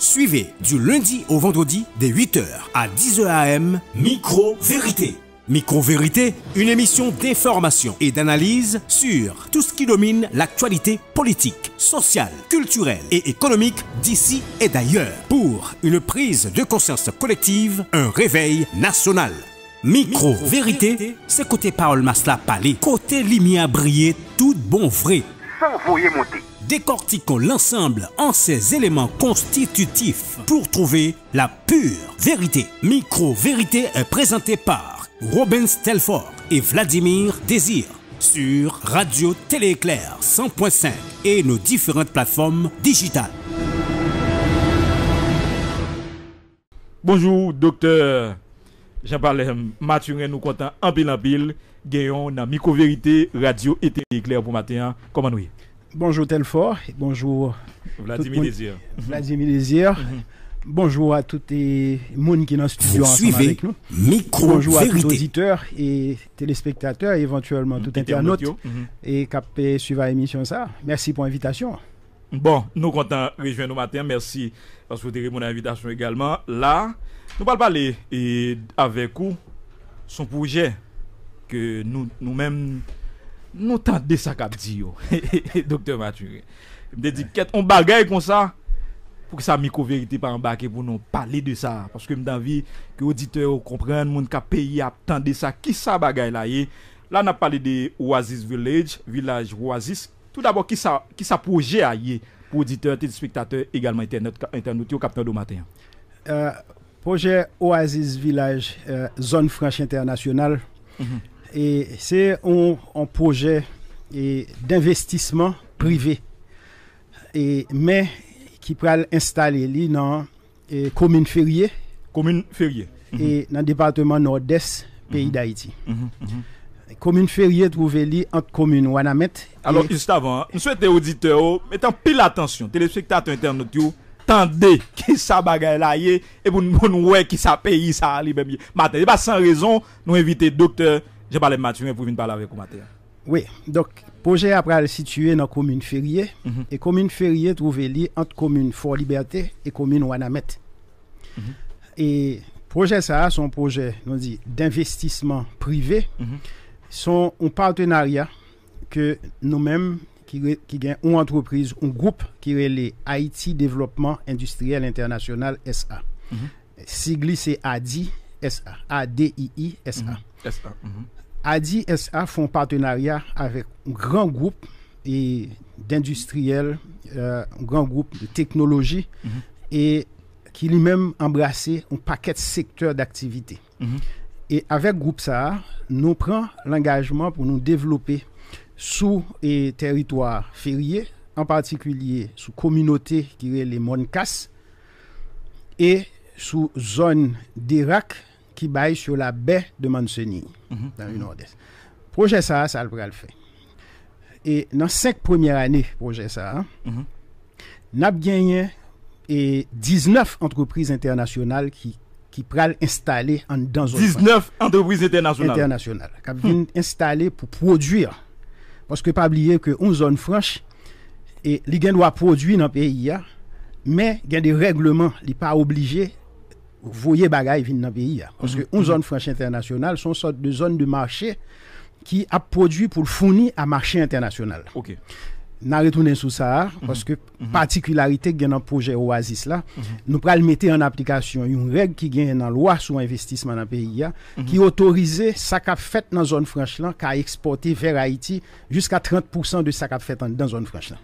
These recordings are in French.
Suivez du lundi au vendredi des 8h à 10h AM Micro-Vérité. Micro-Vérité, une émission d'information et d'analyse sur tout ce qui domine l'actualité politique, sociale, culturelle et économique d'ici et d'ailleurs pour une prise de conscience collective, un réveil national. Micro-Vérité, c'est côté parole masla Palais, côté lumière briller, tout bon vrai. Sans voyer monter décortiquons l'ensemble en ses éléments constitutifs pour trouver la pure vérité. Micro-vérité est présenté par Robin Stelford et Vladimir Désir sur Radio Télé Éclair 100.5 et nos différentes plateformes digitales. Bonjour, docteur jean parle euh, Mathurin, nous comptons en pile en pile. dans Micro-Vérité, Radio et Télé Éclair pour matin. Comment nous Bonjour Telfort, bonjour Vladimir Désir. Vladimir Désir. Mhm. Bonjour à tous les monde qui est dans le studio avec nous. Micro bonjour à tous auditeurs et téléspectateurs, éventuellement tout internaute et mhm. et qui émission. l'émission ça. Merci pour l'invitation. Bon, nous comptons rejoindre nos matin. Merci parce que vous avez mon invitation également. Là, nous allons parler et avec vous son projet que nous nous-mêmes Nou tan de sa kap di yo Dr. Mathur On bagay kon sa Pou ki sa mikou verite pa an baki Pou nou pali de sa Pou ki sa bagay la ye La nan pali de Oasis Village Village Oasis Tout d'abord ki sa proje a ye Pou di te, te de spektate Egalman internet euh, Proje Oasis Village euh, Zone franche internasyonal Oasis Village mhm. E se yon proje e, d'investisman prive. Me ki pral installe li nan komoun e, ferye. Komoun ferye. Nan departement nord-est peyi mhm. da iti. Komoun mhm, mhm. ferye trouve li ant komoun wana met. Alors, istavan, nou souwete audite ou metan pil atensyon, telespektat internet yo, tan de ki sa bagay la ye, e pou nou wè ki sa peyi sa li bemye. Maten, e ba san rezon nou invite doktor Je parle de Mathieu pour venir parler avec vous, Mathieu. Oui, donc, projet après situé dans la commune Ferrier. Et mhm. la Et commune Ferrier trouvée entre entre commune Fort Liberté et la commune Wanamet. Et mhm. Et projet ça, son projet, d'investissement privé, mhm. son un partenariat que nous-mêmes, qui, qui une entreprise, un groupe qui le Haïti Développement Industriel International SA. Sigli c'est ADI, SA. s a ADI-SA mm-hmm. mm-hmm. font partenariat avec un grand groupe d'industriels, euh, un grand groupe de technologie mm-hmm. et qui lui-même embrassé un paquet de secteurs d'activité. Et avec groupe ça, nous prenons l'engagement pour nous développer sous les territoires fériés, en particulier sous communautés qui est les Moncas et sous zone d'Irak ki baye sou la bè de Manseni. Proje SAA sa al pral fè. E nan sek premier anè proje SAA, mhm. nap genye e dizneuf entreprise internasyonal ki pral instale an dan zon. Dizneuf entreprise internasyonal. Kap genye instale pou produy a. Paske pa bliye ke un hmm. zon franche e li gen do a produy nan peyi a, me gen de reglement li pa oblije vous voyez bagaille vient dans le pays. Hein. Parce que mhm. une zone mhm. franche internationale sont sorte de zone de marché qui a produit pour le fournir à marché international. OK. Nan retounen sou sa mhm. a, woske mhm. patikularite gen nan proje oazis la, mhm. nou pral mette an aplikasyon yon reg ki gen nan lwa sou investisman nan PIA ki otorize sa ka fet nan zon Franchland ka eksporte vera iti jiska 30% de sa ka fet nan zon Franchland.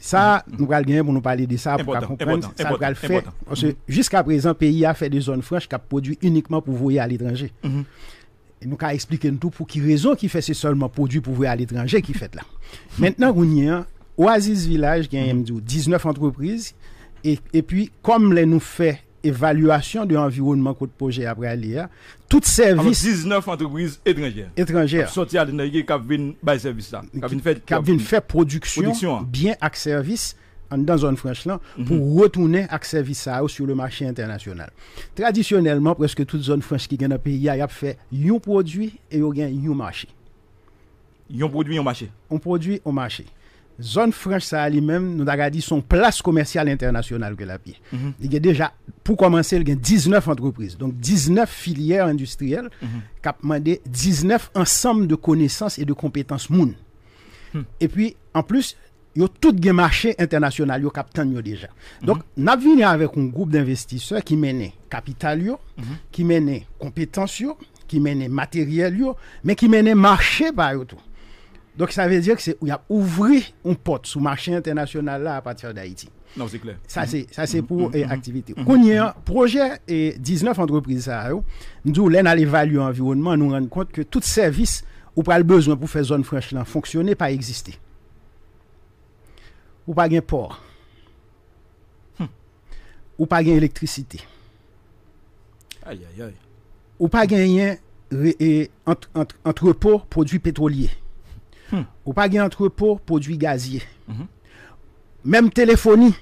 Sa ah, nou pral gen pou nou pale de sa, pou pral komprende, sa pral fe, woske jiska prezan PIA fe de zon Franchland ka podi unikman pou voye al etranje. nous avons expliqué tout pour qui raison qui fait c'est seulement produit pour à l'étranger qui fait là. Maintenant, on y hein. Oasis Village qui a 19 entreprises et, et puis comme les nous fait évaluation de l'environnement de projet après tout service 19 entreprises étrangères étrangères sortir à qui production, hein. bien avec service dans zone zone franche mhm. pour retourner -hmm. à à sur le marché international traditionnellement presque toute zone franche qui gagne pays pays produit et produit produit il y a un marché Un produit au marché. Un produit, produit marché. Zone franche ça lui-même nous a gardé son place commerciale internationale que la pi. Mhm. il y a déjà pour commencer il 19 entreprises Donc 19 filières industrielles mhm. qui ont demandé 19 ensemble de connaissances et de compétences moun. Hmm. Et puis, en plus, tout gen marché international yo capitaine, yo déjà. Donc mm avec un groupe d'investisseurs qui menait capital mhm. qui menait compétences qui menait matériel mais qui menait marché par tout. Donc ça veut dire que c'est y a ouvert une porte sur marché international là à partir d'Haïti. Non, c'est clair. Ça, c'est, ça, c'est mhm. pour l'activité. Mhm. activité. a un projet et 19 entreprises, ça, nous, l'on aller évaluer l'environnement, nous rendons compte que tout service ou pas le besoin pour faire zone franche là, fonctionner, pas exister ou pas de port. Hmm. Ou pas gain électricité. Aïe aïe Ou pas gain entrepôt produits pétroliers. Hmm. Ou pas gain entrepôt produits gaziers. Mhm. Même téléphonie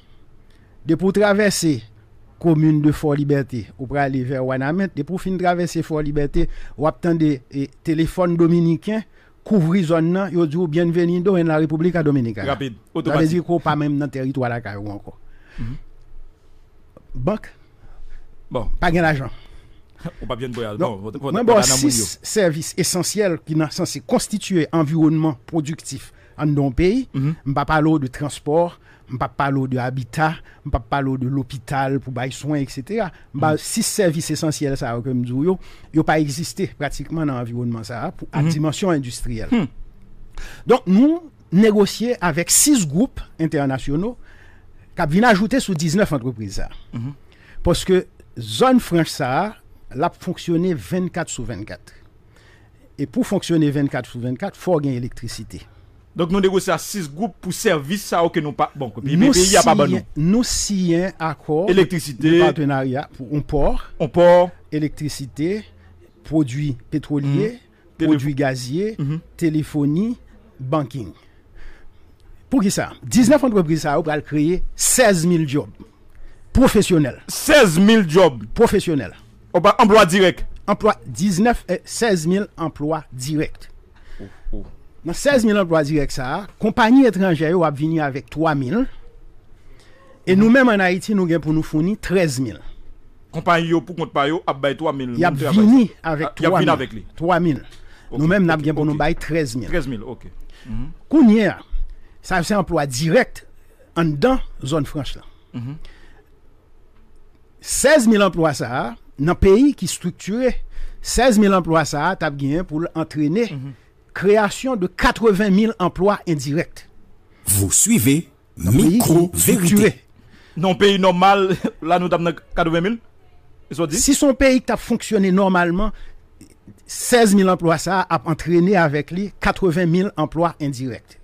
de pour traverser commune de Fort-Liberté ou pour aller vers Wanamet, de pour de traverser Fort-Liberté, ou attendre téléphone dominicain couvrir zone là yo bienvenue dans la République dominicaine rapide automatique dire qu'on pas même dans le territoire la caillou encore mhm. banque bon pas gain l'argent on pas bien boyal bon bon, bon, bon six services essentiels qui sont censé constituer environnement productif en don pays, on -hmm. de transport, pas parler de habitat, pas de l'hôpital pour soins soins, etc. Mhm. Six services essentiels, ça ça essentiels comme yo kem djou yo, yo pas egziste pratiquement dans environnement sa, mhm. dimension industrielle hmm. donc nous Donc, nous six avec 6 groupes internationaux qui 19 entreprises mhm. parce que zone franche ça a, fonctionné 24 sur 24. Et pour fonctionner 24 sur 24, il faut gagner l'électricité. Donk nou dego sa 6 goup pou servis sa ou ke nou pa Bon kopi pe pe y apaba nou Nou siyen akor Elektrisite mhm. mhm. On por Elektrisite Produit petrolier Produit gazier Telefoni Banking Pou ki sa? 19 anpropri sa ou pral kreye 16000 job Profesyonel 16000 job Profesyonel Ou pral emploi direk Emploi 19 et 16000 emploi direk nan 16000 emplwa direk sa, kompanyi etranjè yo ap vini avèk 3000, e nou mèm an Haiti nou gen pou nou founi 13000. Kompanyi yo pou kontpanyi yo ap bay 3000? Y ap vini avèk 3000. Ah, nou mèm nap gen pou nou bay 13000. Mhm. Kounye, sa yose emplwa direk an dan zon Franschland. 16000 mhm. emplwa sa, nan peyi ki strukture, 16000 emplwa sa, tap gen pou l'entrenè mhm. création de 80 000 emplois indirects. Vous suivez micro-vérité. Non, pays normal, là nous avons 80 000 Si son pays a fonctionné normalement, 16 000 emplois, ça a entraîné avec lui 80 000 emplois indirects.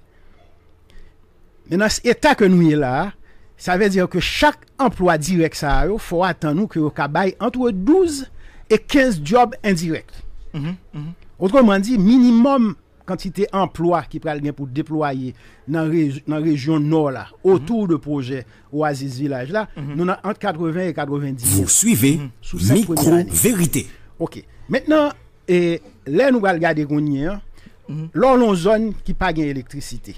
Maintenant, état que nous est là, ça veut dire que chaque emploi direct, ça il faut attendre que avons entre 12 et 15 jobs indirects. Mhm, mhm. Autrement dit, minimum kantite emplwa ki pral gen pou deploye nan rejon nor la, otou mhm. de proje o Aziz village la, nou nan antre 80 et 90. Vous suivez mhm. Mikro Verite. Ok. Mètenant, lè nou gal gade gounye, lò mhm. l'on zon ki pa gen elektrisite.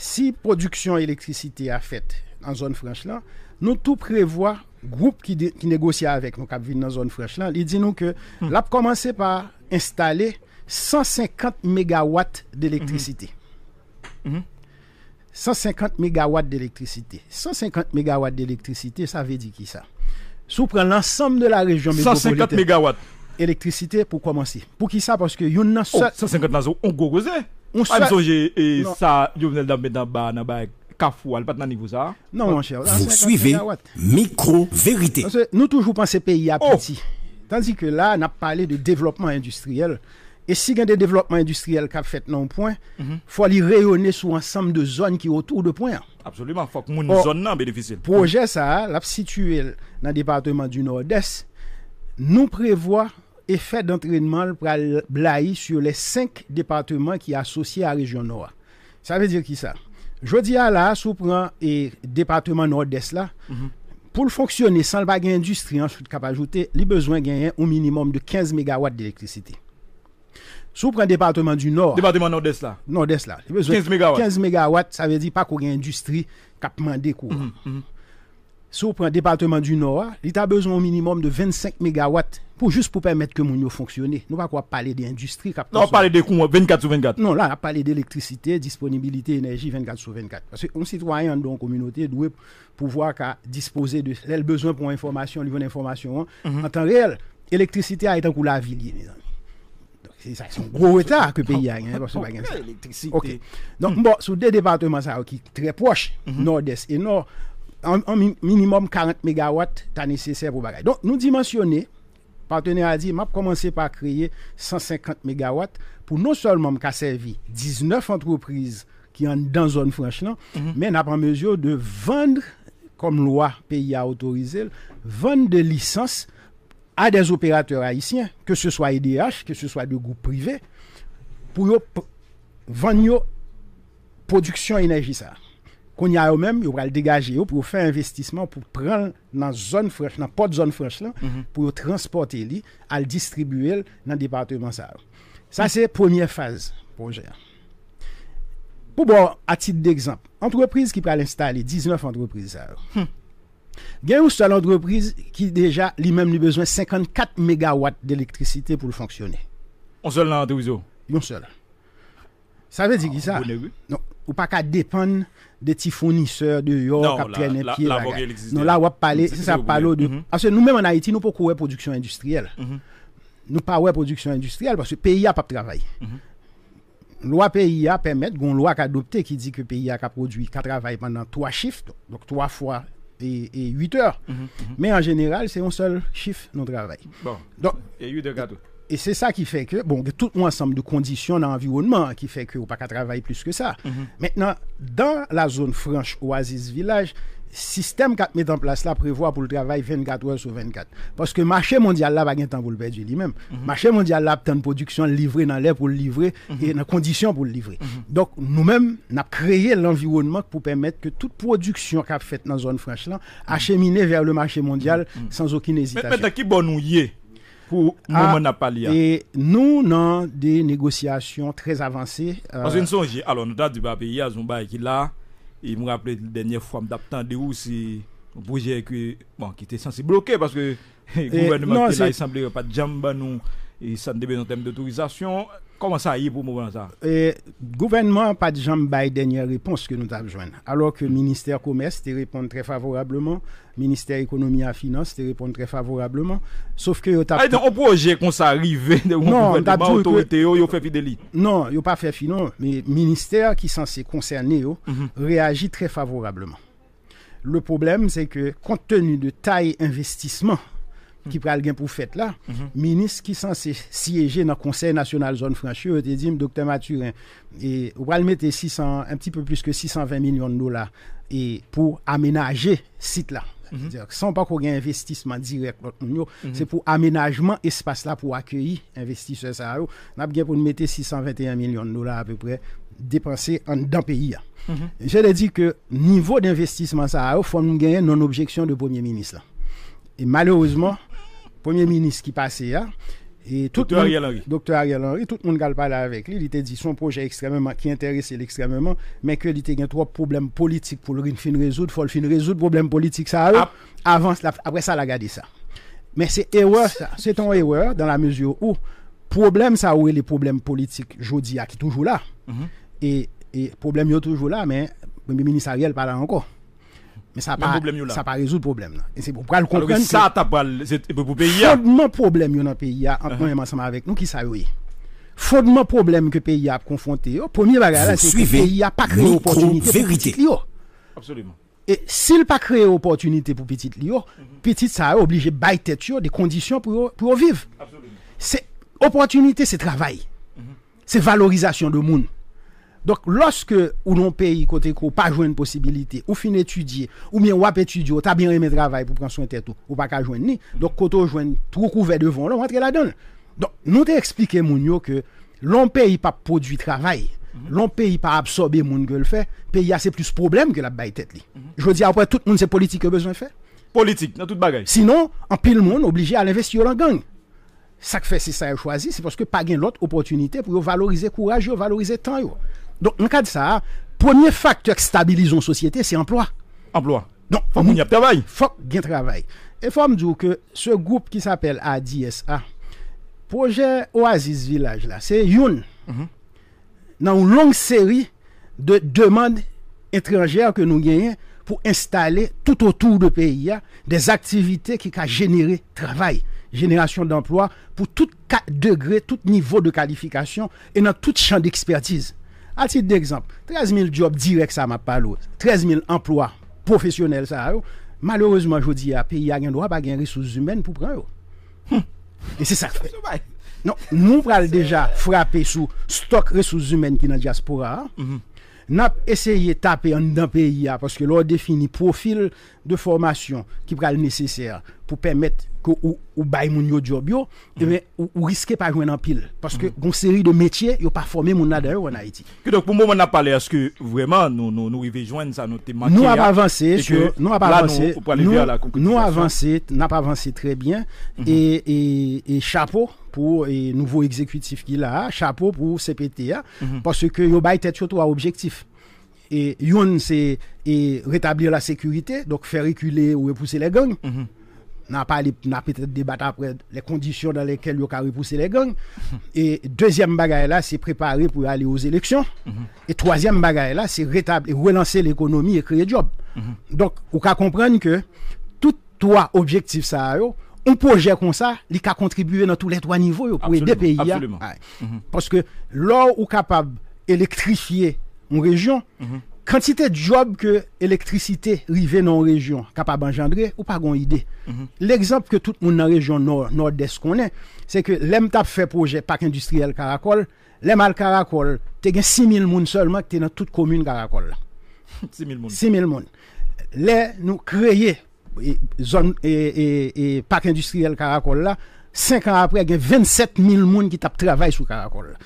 Si produksyon elektrisite a fèt an zon Franschland, nou tou prevoi group ki negosye avèk nou kap vin nan zon Franschland, li di nou ke l ap komanse pa installe 150 mégawatts d'électricité. 150 mhm. mhm. mégawatts d'électricité. 150 mégawatts d'électricité, ça veut dire qui ça Sous prend l'ensemble de la région 150 métropolitaine. 150 MW électricité pour commencer. Pour qui ça Parce que 150 nazo, on go On Non, mon cher. Vous suivez micro-vérité. Nous toujours pensons pays à oh. petit. Tandis que là, on a parlé de développement industriel. E si gen de devlopman industriel kap fet nan point mhm. Fwa li reyone sou ansam de zon ki otou de point Absolument, fwa k moun zon nan be defisil Proje sa, lap situel nan departement du Nord-Est Nou prevoa efet d'entrenman pral blai Su mhm. le 5 departement ki asosye a region Nord-Est Sa ve dir ki sa Jodi a la, sou pran e departement Nord-Est la Poul foksyone san l bagay industriel Sout kap ajoute, li bezwen genyen Ou minimum de 15 MW de elektrisite sous prend département du nord. Département nord-est là. Nord-est là 15 MW. 15 MW, ça veut dire pas a industrie industri kapman dekou. Mm département du nord, Il a besoin au minimum de 25 MW pour juste pour permettre que mon fonctionne Nous pas va pas d'industrie d'industrie ne Non, parler de courant 24 sur 24. Non, là, on parler d'électricité disponibilité énergie 24 sur 24. Parce qu'un citoyen dans une communauté doit pouvoir disposer de Elle de pour pour niveau information. Hein. Mhm. En temps réel, électricité a été coulée la ville c'est un gros état que le pays a gen, pou se gagné deux Ok, Donc bon, très proche, mhm. nord-est, et nord, un minimum 40 MW pour nécessaire pour Donc nous nous le partenaire a dit, m'a commencé par créer 150 MW pour non seulement servir servir 19 qui sont dans la zone franche mhm. mais en n'a mesure de vendre, comme loi, pays a autorisé, vendre des licences, A des operatòr a y si, ke se swa IDH, ke se swa de goup privè, pou yo vanyo produksyon enerji sa. Kon y a mhm. yo mèm, yo pral degaje yo pou yo fè investisman pou pran nan zon fresh, nan pot zon fresh lan, pou yo transporte li, al distribuèl nan departement sa. Sa se pounye faz pou jè. Pou bon, a tit dè gzamp, antwopriz ki pral installe, 19 antwopriz sa. a ou seule entreprise qui déjà besoin de 54 mégawatts d'électricité pour le fonctionner. On seul l'entreprise Yon seul. Ça veut dire quoi ça ah, Non, ou pas qu'à dépendre des petits fournisseurs de York qui traînent pied Non, là on va parler, ça parler de mhm. parce que nous-mêmes en Haïti nous pas avoir de production industrielle. Mhm. Nous pas de production industrielle parce que le pays n'a pas travail. Mhm. Loi PIA permet, une loi qu'a adopté qui dit que pays a produire, qu'à travailler pendant trois shifts, donc trois fois et, 8 heures. Mhm, mhm. Mais en général, c'est un seul chiffre, de travail. Bon. Donc, et 8 heures Et c'est ça qui fait que, bon, tout un ensemble de conditions dans l'environnement qui fait que n'a pas travailler plus que ça. Mhm. Maintenant, dans la zone franche Oasis Village, système qu'a mis en place là prévoit pour le travail 24 heures sur 24 parce que marché mondial là pas gain temps pour le perdre lui-même Le mhm. marché mondial là temps de production livrée dans l'air pour le livrer mhm. et dans conditions pour le livrer mhm. donc nous-mêmes n'a créé l'environnement pour permettre que toute production qu'a faite dans zone franche là acheminée vers le marché mondial sans aucune hésitation mais, qui nous y est pour ah, Et nous, dans des négociations très avancées. Parce que euh, nous alors nous avons dit, qui pays, là, il me rappelait la dernière fois, de où si un projet qui, bon, qui était censé bloquer parce que le gouvernement il semblait pas de jambes nous et ça dépend en termes d'autorisation. Comment ça y est pour le euh, Le gouvernement n'a pas de jambe dernière réponse que nous avons besoin. Alors que le ministère Commerce te répond très favorablement, le ministère de l'Économie et des Finances te répond très favorablement. Sauf que... Ah, projet qu'on s'arrive de non, gouvernement, autorité, fait fidélité. Non, il n'a pas fait finon, mais le ministère qui est censé concerner mhm. réagit très favorablement. Le problème, c'est que compte tenu de taille investissement, ki pral gen pou fèt la, mhm. minis ki san se siyeje nan konsey nasyonal zon franchi, ou te di, Dr. Mathurin, e, ou pral mette un pti peu plus ke 620 milyon de nola e, pou amenaje sit la. Mhm. San pa kou gen investisman direk, se mhm. pou amenajman espas la pou akyeyi investisman saharo, nap gen pou mette 621 milyon de nola apèpè depanse an dan peyi ya. Je le di ke nivou d'investisman saharo, fòm gen non objeksyon de pòmye minis la. Malouzman, premier ministre qui passait hein, et tout Dr. Ariel Henry. tout le monde a avec lui. Il était dit son projet extrêmement, qui intéressait extrêmement. mais qu'il était a trois problèmes politiques pour le fin résoudre. Il faut le fin résoudre problème politique, ça. Hein, avance. avant, après ça, il a gardé ça. Mais c'est erreur, C'est ton erreur dans la mesure où problème, ça, où est les problèmes politiques, jodi, qui toujours là. Mm-hmm. Et, et problème, il est toujours là, mais le ministre Ariel parle encore. Mais ça pas ça pas résoudre le problème là. Et c'est pour le comprendre. ça t'a pour pays. Hein. Fondement problème dans le pays en hein, uh-huh. ensemble avec nous qui ça oui. Fondement problème que pays a confronté. Premier bagage c'est que pays n'a pas créé opportunité vérité. Absolument. Et s'il pas créé opportunité pour petit Lio, mm-hmm. petit ça obligé bail tête des conditions pour pour vivre. Absolument. C'est opportunité c'est travail. Mm-hmm. C'est valorisation de monde. Donc, lorsque ou non pays côté ko, pas de une possibilité, ou finit étudier, ou bien ou étudier, ou bien aimé travail pour prendre soin de tout, ou pas jouer ni, donc on joue tout couvert devant, on on la donne. Donc, nous expliquons que l'on pays pas produit travail, mhm. l'on pays pas absorber moun le fait, pays a c'est plus problème que la baye tête mhm. Je veux dire, après tout le monde, c'est politique que besoin faire Politique, dans toute bagaille. Sinon, en pile monde obligé à l'investir en gang. Ça que fait c'est ça a choisi, c'est parce que pas gain l'autre opportunité pour valoriser courage, valoriser temps. Donc, dans le cas de ça, premier facteur qui stabilise une société, c'est l'emploi. Emploi. Donc, faut que y ait travail. Faut qu'il y ait travail. Et faut me dire que ce groupe qui s'appelle ADSA, projet Oasis Village là, c'est une mhm. dans une longue série de demandes étrangères que nous avons pour installer tout autour du pays hein, des activités qui généré générer travail, génération d'emplois pour tout degré, tout niveau de qualification et dans tout champ d'expertise. À titre d'exemple, 13 000 jobs directs, ça m'a parlé. 13 000 emplois professionnels, ça. Malheureusement, je dis, à pays a un droit pas de ressources humaines pour prendre. Hum. Et c'est ça. Non, nous avons déjà frappé sous stock ressources humaines qui est dans la diaspora. Mhm. Nous avons essayé de taper dans le pays parce que l'on définit profil de formation qui sera nécessaire pour permettre que ou, ou bail moun yo job yo, eh mm. ou, pas jouer en pile parce que une mm. série de métiers yo pas formé moun d'ailleurs en Haïti. donc pour moi, on a parlé est-ce que vraiment nous nous nous joindre ça nous thématique Nous avons avancé nous avons avancé nous, avons avancé n'a pas avancé très bien mm-hmm. et, et, chapeau pour le nouveau exécutif qui là, chapeau pour CPTA mm-hmm. parce que yo bail tête sur à objectif et yon c'est rétablir la sécurité, donc faire reculer ou repousser les gangs. On mhm. a N'a pas n'a peut-être débattu après les conditions dans lesquelles il a repousser les gangs. Et deuxième bagaille là, c'est préparer pour aller aux élections. Mhm. Et troisième bagaille là, c'est rétablir, relancer l'économie et créer job. Mhm. Donc, vous pouvez comprendre que tout trois objectifs ça un projet comme ça, il a contribuer dans tous les trois niveaux pour aider les pays. Hein. Parce que l'or est capable électrifier une région, mhm. quantité de jobs que l'électricité arrive dans une région capable d'engendrer, ou pas une idée. Mhm. L'exemple que tout le monde dans la région nord, nord-est connaît, c'est que l'EMTAP fait projet parc industriel Caracol, l'EMAL Caracol, tu as 6 000 personnes seulement qui sont dans toute commune Caracol. 6 000 personnes. 6 nous créons zone et, et, parc industriel Caracol là, 5 ans après, il y a 27 000 personnes qui travaillent sur Caracol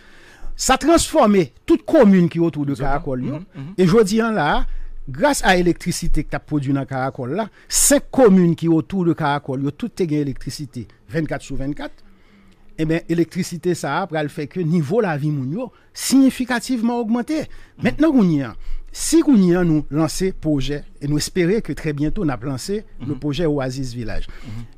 ça transformé toute commune qui est autour de Caracol. Mm-hmm, mm-hmm. Et je dis là, grâce à l'électricité que tu as produit dans Caracol, là, cinq communes qui sont autour de Caracol, toutes ont eh ben, électricité 24 sur 24. Eh bien, l'électricité, ça a fait que le niveau de la vie est significativement augmenté. Maintenant, on y si nous nous projet et nous espérer que très bientôt on a lancé le mhm. projet Oasis Village.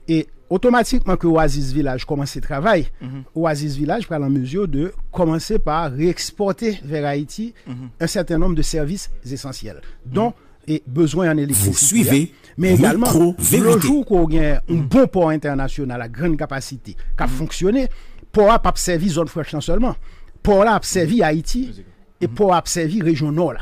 Et automatiquement que Oasis Village commence travail, mhm. Oasis Village prend en mesure de commencer par réexporter vers Haïti mhm. un certain nombre de services essentiels, dont et besoin en électricité. Vous suivez mais également le jour qu'on a un bon port international à grande capacité qui a fonctionné, port a pas zone franche seulement. pour a Haïti et pour a servi région nord là.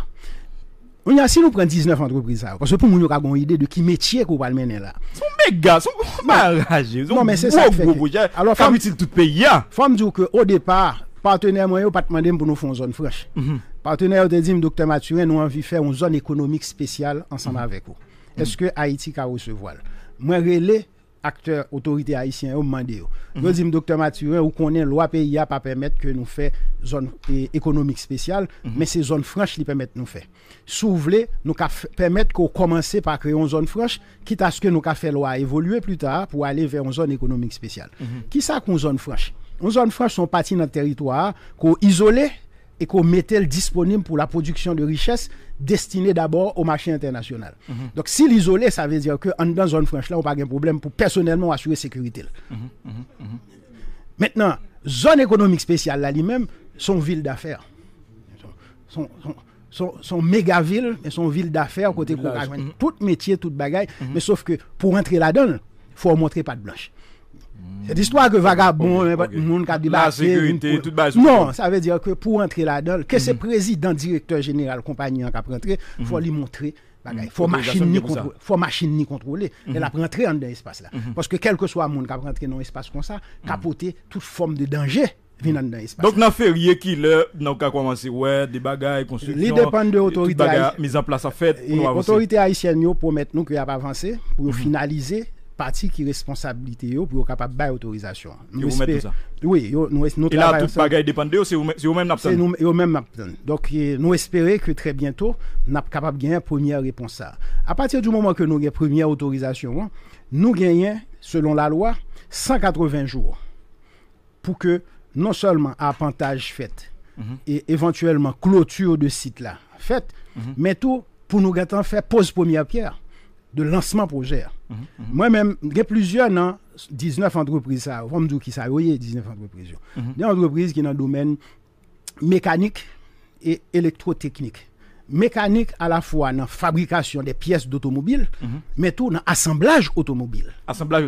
On y a si nous prenons 19 entreprises, parce que pour nous, nous avons une idée de qui métier qu'on va mener là. Son méga, son barrage, son non, mais c'est ça fait. Alors, femme utile tout pays. Hein? Femme dit que au départ, partenaire moi, pas demandé pour nous faire une zone fraîche. Mhm. Partenaire te dit, docteur Mathurin, nous envie de faire une zone économique spéciale ensemble mhm. avec vous. Est-ce que Haïti a recevoir? Moi, relais acteurs, autorités haïtiennes, au demandé. Je dis, mhm. dit, docteur on vous connaissez, loi pays pas permettre que nous fassions zone eh, économique spéciale, mhm. mais ces zones franches qui permettent nous faire. Si nous permettre qu'on commencer par créer une zone franche, quitte à ce que nous fassions loi évoluer plus tard pour aller vers une zone économique spéciale. Qui mhm. est Qui ça zone franche? Une zone franche, sont partie dans le territoire, qu'on isolé et qu'on mette-elle disponible pour la production de richesses destinées d'abord au marché international. Mhm. Donc, si l'isoler, ça veut dire qu'en dans zone franche, là, on n'a pas de problème pour personnellement assurer la sécurité. Mhm, mhm, Maintenant, zone économique spéciale, là, lui-même, son ville d'affaires. Son, son, son, méga ville, son ville d'affaires, côté tout métier, toute bagaille. Mais sauf que pour entrer là-dedans, il faut montrer pas de blanche. C'est l'histoire que vagabond, okay, okay. monde qui a débarqué. La sécurité, tout Non, ça veut dire que pour entrer là-dedans, que c'est mhm. président, directeur général, compagnie qui a rentré, il mhm. faut lui montrer. Il mhm. faut machine ni contrôler. Faut machine ni contrôler. Elle a rentré dans l'espace là. Parce que quel que soit le monde qui a rentré dans l'espace comme ça, capoter toute forme de danger. Donc, dans férié qui le, nous a commencé, ouais, des bagailles, construction. Les dépend de l'autorité mise en place à fait. L'autorité haïtienne, nous promet nous qu'il a avancé pour finaliser parti qui responsabilité pour capable de autorisation. Nous Oui, nous Et là le bagaille dépend de c'est vous même C'est nous même Donc nous espérons que très bientôt nous capable gagner première réponse à. partir du moment que nous une première autorisation, hein, nous gagnons selon la loi 180 jours pour que non seulement soit fait mhm. et éventuellement clôture de site là fait mhm. mais tout pour nous gâter faire pose première pierre de lancement projet. Mhm, mhm. Moi-même, j'ai plusieurs dans 19 entreprises. Ça, y qui ça, 19 mhm. entreprises. qui sont dans le domaine mécanique et électrotechnique. Mécanique à la fois dans la fabrication des pièces d'automobile, mais tout dans l'assemblage automobile. Assemblage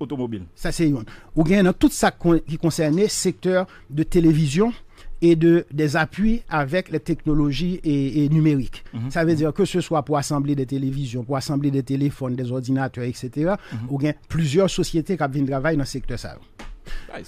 automobile. Ça, c'est une. Ou bien dans tout ça qui concernait secteur de télévision, et de, des appuis avec les technologies et, numériques. Mhm. Ça veut mhm. dire que ce soit pour assembler des télévisions, pour assembler des téléphones, des ordinateurs, etc., mhm. ou bien plusieurs sociétés qui viennent travailler dans ce secteur ça. Ah,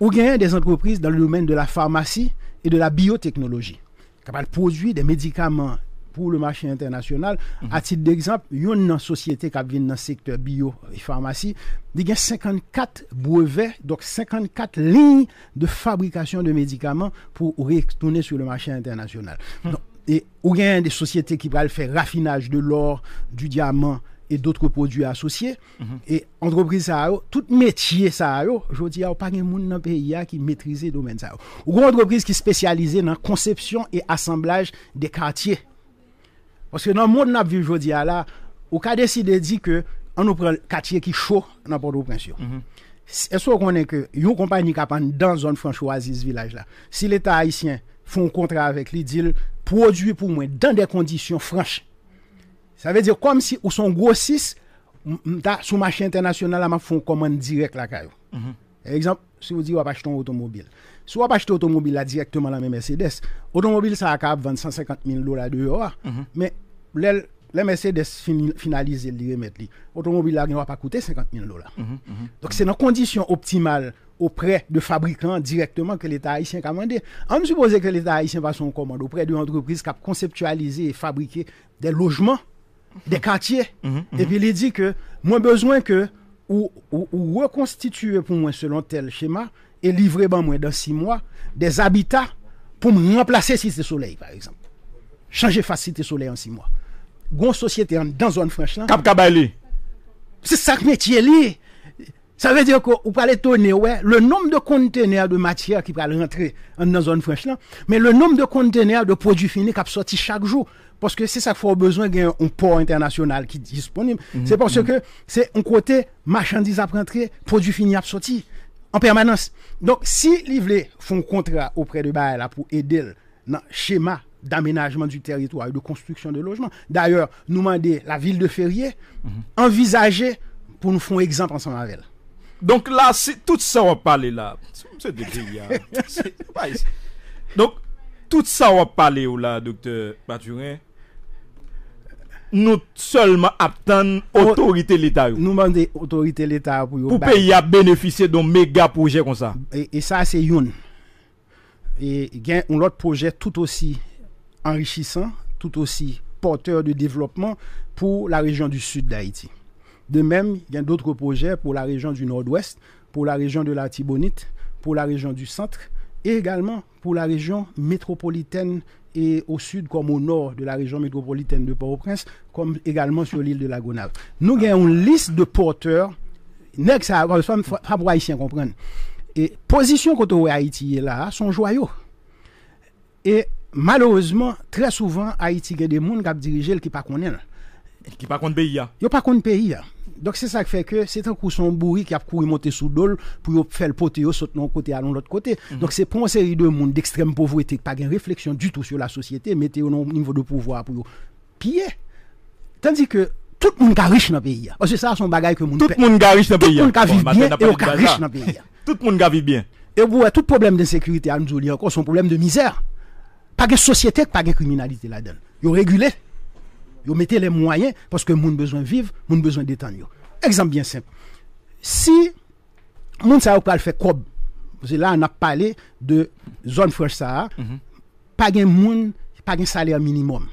ou bien des entreprises dans le domaine de la pharmacie et de la biotechnologie, qui produisent des médicaments, pou le machin internasyonal. A mhm. tit de ekzamp, yon nan sosyete kap vin nan sektor biyo e farmasy, di gen 54 boueve, do 54 lin de fabrikasyon de medikaman pou hmm. ou re-toune sou le machin internasyonal. Ou gen de sosyete ki pral fè rafinaj de lor, du diamant et d'otre produs asosye. Mhm. Et entreprise sa aro, tout metye sa aro, jodi a ah, ou pa gen moun nan peya ki metrize domen sa aro. Ou gen entreprise ki spesyalize nan konsepsyon et assemblage de kartye Parce que dans le monde où nous vivons aujourd'hui, au on a décidé de dire qu'on nous prend un quartier qui est chaud dans port de prince mhm. Est-ce qu'on connaît que une compagnie qui est dans une zone franchise ce village-là, si l'État haïtien fait un contrat avec lui, produit pour moi dans des conditions franches, ça veut dire comme si on sont grossis sur le marché international, on fait une commande directe là mhm. Exemple, si vous dites qu'on va acheter une automobile. Si pas acheter automobile directement la même Mercedes, automobile ça a 250 000 dollars hein. mhm. Mais les le Mercedes finalise le remettre. Automobile là ne va pas coûter 50 000 dollars. Mhm, mhm. Donc c'est dans conditions optimales auprès de fabricants directement que l'État haïtien a commandé. On suppose que l'État haïtien va son commande auprès d'une entreprise qui a conceptualisé et fabriqué des logements, des quartiers. Et puis il dit que moi besoin que ou, ou, ou reconstituer pour moi selon tel schéma et livrer ben dans six mois des habitats pour me remplacer si c'est Soleil, par exemple. Changer facilité Soleil en six mois. Gon société en, dans zone franche là. C'est ça que métier lié. Ça veut dire que vous parlez tonner, ouais, le nombre de conteneurs de matière qui va rentrer dans la zone franche là, mais le nombre de conteneurs de produits finis qui sorti chaque jour. Parce que c'est ça qu'il faut besoin d'un port international qui est disponible. Mhm. C'est parce mhm. que c'est un côté marchandises à rentrer, produits finis à sortir en permanence. Donc, si l'Ivlé font contrat auprès de baila pour aider dans le schéma d'aménagement du territoire et de construction de logements, d'ailleurs, nous demander la ville de Ferrier, mhm. envisager pour nous faire exemple ensemble avec elle. Donc là, tout ça, on va parler là. C'est des hein. Donc, tout ça, on va parler là, docteur Baturin nous seulement l'autorité oh, autorité l'État. Nous demandons autorité l'État pour pour pays à bénéficier d'un méga projet comme ça. Et, ça c'est une. Et il y a un autre projet tout aussi enrichissant, tout aussi porteur de développement pour la région du sud d'Haïti. De même, il y a d'autres projets pour la région du nord-ouest, pour la région de la Tibonite, pour la région du centre et également pour la région métropolitaine et au sud comme au nord de la région métropolitaine de Port-au-Prince, comme également sur l'île de la Gonave. Nous avons une liste de porteurs, nous ça, pas pour Haïtiens comprendre. Et position à Haïti là, sont joyaux. Et malheureusement, très souvent, Haïti, a des gens qui ont qui ne connaissent qui pas contre pays. Yo pas contre pays. Donc c'est ça qui fait que c'est un coup son bourri qui a couru monter sous l'eau pour faire le poté sauter d'un côté à l'autre côté. Mhm. Donc c'est pour une série de monde d'extrême pauvreté qui pas une réflexion du tout sur la société, mettez au niveau de pouvoir pour piller. Tandis que tout le monde est riche dans le pays. Parce ça, son bagage que Tout le monde est bah, riche dans le pays. Tout le monde vit bien et est riche dans le pays. Tout le monde vit bien. Et vous, tout problème d'insécurité, à nous encore, c'est un problème de misère. Pas de société, pas de criminalité là-dedans. Ils vous mettez les moyens parce que moun besoin vivre, avez besoin d'étendre. Exemple bien simple. Si vous ça pas faire parce là on a parlé de zone franche mhm. pas de pas salaire minimum.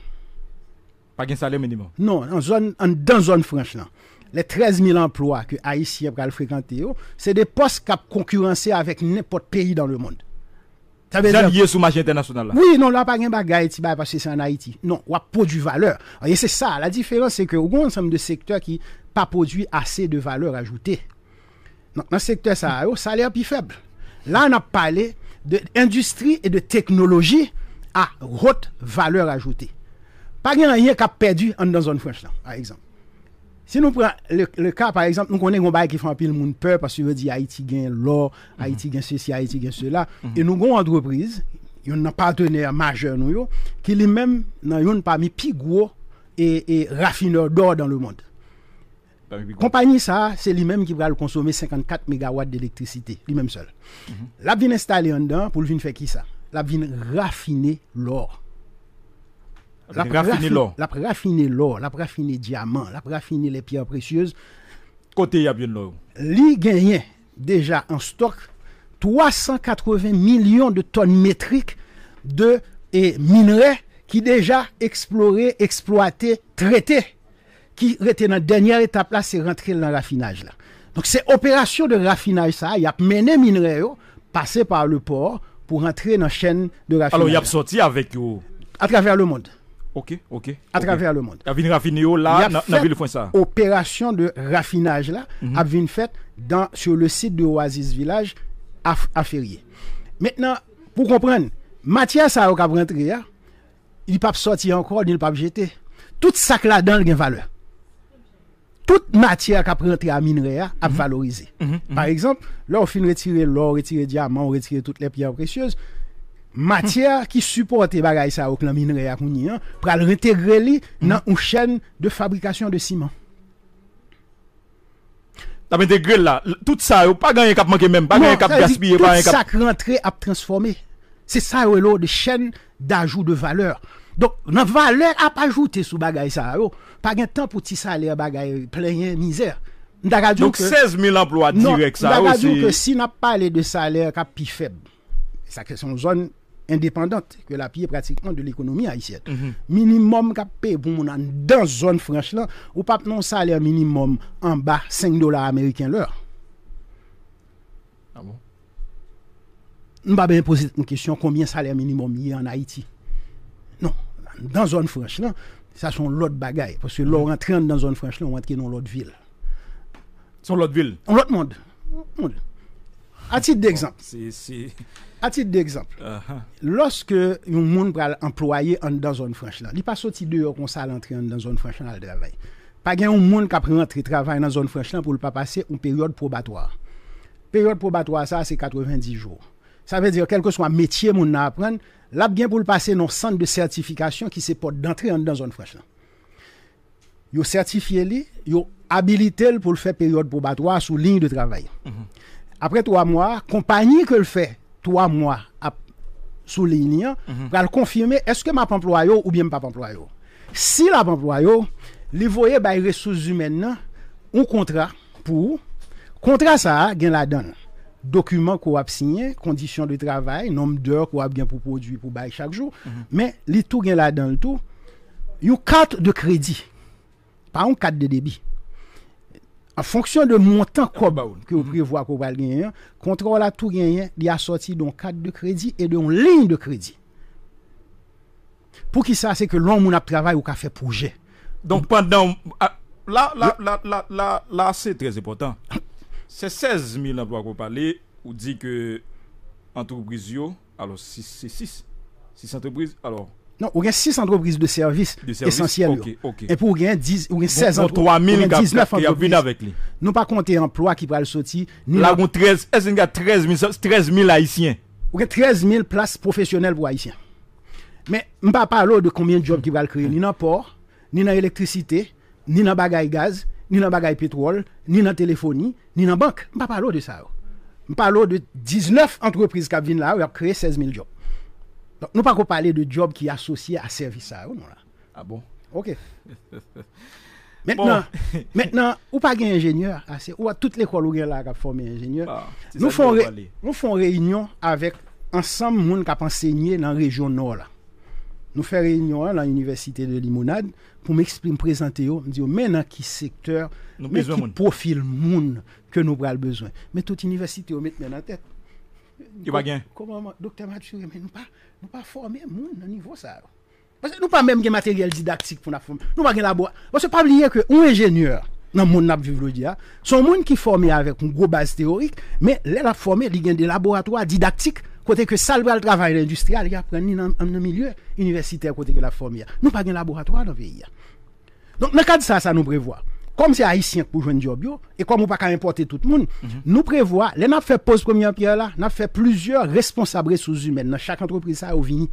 Pas de salaire minimum. Non, en zone en dans zone franche Les 13 000 emplois que Haïtiens le fréquenter, c'est des postes qui concurrencer avec n'importe pays dans le monde. Ça veut dire... lié marché international. Oui, non, là, pas de bagaille parce que c'est en Haïti. Non, on a produit valeur. Et c'est ça, la différence, c'est que on a un ensemble de secteurs qui pas produit assez de valeur ajoutée. Donc, dans le secteur, ça a oh, un salaire plus faible. Là, on a parlé d'industrie et de technologie à haute valeur ajoutée. Pas rien qui a perdu dans une zone franche, par exemple. Si nous prenons le, cas, par exemple, nous connaissons un bail qui fait un peu le monde peur parce que Haïti gagne l'or, mhm. Haïti gagne ceci, Haïti gagne cela. Mhm. Et nous avons une entreprise, un partenaire majeur, nous, qui est même dans parmi les plus gros et, raffineurs d'or dans le monde. Compagnie ça, c'est lui-même qui va le consommer 54 MW d'électricité, lui-même seul. Mhm. Là, vient installer en dedans pour le faire qui ça La vient raffiner l'or. La raffiner l'or, la raffiner diamant, la raffiner les pierres précieuses. Côté y a bien l'or. Li gagne déjà en stock 380 millions de tonnes métriques de et minerais qui déjà exploré, exploité, traités, qui était dans la dernière étape là, c'est rentrer dans le raffinage là. Donc c'est opération de raffinage ça, il y a mené minerais passer par le port pour rentrer dans la chaîne de raffinage. Alors il y a sorti avec vous à travers le monde. Ok, ok. À travers le monde. là, Opération de raffinage, là, une mhm. faite dans, sur le site de Oasis Village à, Ferrier. Maintenant, pour comprendre, matière ça, au rentrer, hein, il ne pas sortir encore, il ne pas jeter. Tout ça que là-dedans, il y a une valeur. Toute matière qui a à minerai hein, a mhm. valoriser mhm, Par exemple, là, on finit retirer l'or, retirer diamant, retirer toutes les pierres précieuses matière qui supporte les ça au clan minerai pour les intégrer dans une chaîne de fabrication de ciment. T'as là, tout ça, pas gagné cap manquer même, pas gagné cap gaspiller, pas gagné cap. Tout ça rentré à transformer. C'est ça l'eau de chaîne d'ajout de valeur. Donc, la valeur à pas ajouter sous n'y ça oh. pas de temps pour ti salaire bagay plein misère. Donc 16 000 emplois directs ça aussi. Oh, que si n'a pas parlé de salaire plus faible. Ça que son zone indépendante que la pied pratiquement de l'économie haïtienne. Mhm. Minimum qu'a payé pour mon dans zone franche là, ou pas non salaire minimum en bas 5 dollars américains l'heure. Ah bon. On va bien poser une question combien salaire minimum il y a en Haïti. Non, dans zone franche là, ça sont l'autre bagaille parce que mm l'on rentre dans zone franche là, on rentre dans l'autre ville. sur l'autre ville. Dans l'autre monde. monde. À titre d'exemple. Oh, à titre d'exemple. Uh-huh. Lorsque un monde va employer dans zone franche là, il pas sorti dehors comme ça l'entrée dans zone franche là le travail. Pas gain un monde qui rentrer travail dans zone franche là pour ne pas passer une période probatoire. Période probatoire ça c'est 90 jours. Ça veut dire quel que soit métier mon à apprendre, là bien pour le passer dans centre de certification qui c'est porte d'entrer dans zone franche là. Yo certifié li, yo habilité pour faire faire période probatoire sous ligne de travail. Mm-hmm. Après trois mois, compagnie que le fait, trois mois souligne, hein, mm -hmm. le confirmer, est-ce que ma employé ou bien pas employé. Si la employé, les voyez par les ressources humaines, hein, un contrat pour, contrat ça, gain la donne. Document qu'on a signé, conditions de travail, nombre d'heures qu'on a bien pour produire, pour chaque jour, mhm. mais les tout a la donne tout, une carte de crédit, pas un carte de débit. En fonction de montant bah, que vous prévoyez qu'on vous hein, contrôle à tout gagner, il a sorti d'un cadre de crédit et d'une ligne de crédit. Pour qui ça, c'est que l'homme a travaillé ou a fait projet. Donc pendant. Ah, là, c'est très important. C'est 16 000 emplois qu'on parlait. On dit que l'entreprise. alors c'est 6, 6 entreprises, alors non, ou a 6 entreprises de services servis Et pour E pou ou gen 16 entreprise, 19 entreprise. Nou pa konte emploi ki pral soti. La a 13, es gen 000 haisyen. Ou gen 13.000 plas profesyonel pou haisyen. Men, mpa palo de combien de jobs ki pral créer. Ni le port, ni dans l'électricité, ni dans le gaz, ni dans le pétrole, ni dans la téléphonie, ni dans la banque. nan ne Mpa pas de ça. yo. Mpa palo de 19 entreprises qui vin la 16 créé kreye 000 jobs. Donc, nous ne pouvons pas parler de job qui est associé à service à Ah bon? Ok. Maintenant, maintenant, ou pas gain ingénieur, ah, ou à toute l'école où là qui a formé ingénieur. Ah, nous faisons réunion avec ensemble monde qui ont enseigné dans la région nord Nous faisons réunion à hein, l'université de Limonade pour m'exprimer présenter nous dire qui secteur, nous profil monde que nous avons besoin. Mais toute université on met en tête. Il va Comment docteur Mathieu mais nous pas nous pas former à au niveau ça. Parce que nous pas même des matériel didactique pour la forme. Nous pas gain labo. Parce que pas oublier que un ingénieur dans monde n'a vivre Ce hein, sont son monde qui formé avec une grosse base théorique, mais ils la formé, des laboratoires didactiques côté que ça le travail industriel, il apprend ni dans le milieu universitaire côté que la formé. Nous pas des laboratoire dans le pays. Hein. Donc dans cadre ça ça nous prévoit comme c'est haïtien pour jouer job yo, et comme on pas importer tout le monde, nous prévoit, les n'a fait première pierre là, n'a fait plusieurs responsables ressources humaines dans chaque entreprise ça au vini.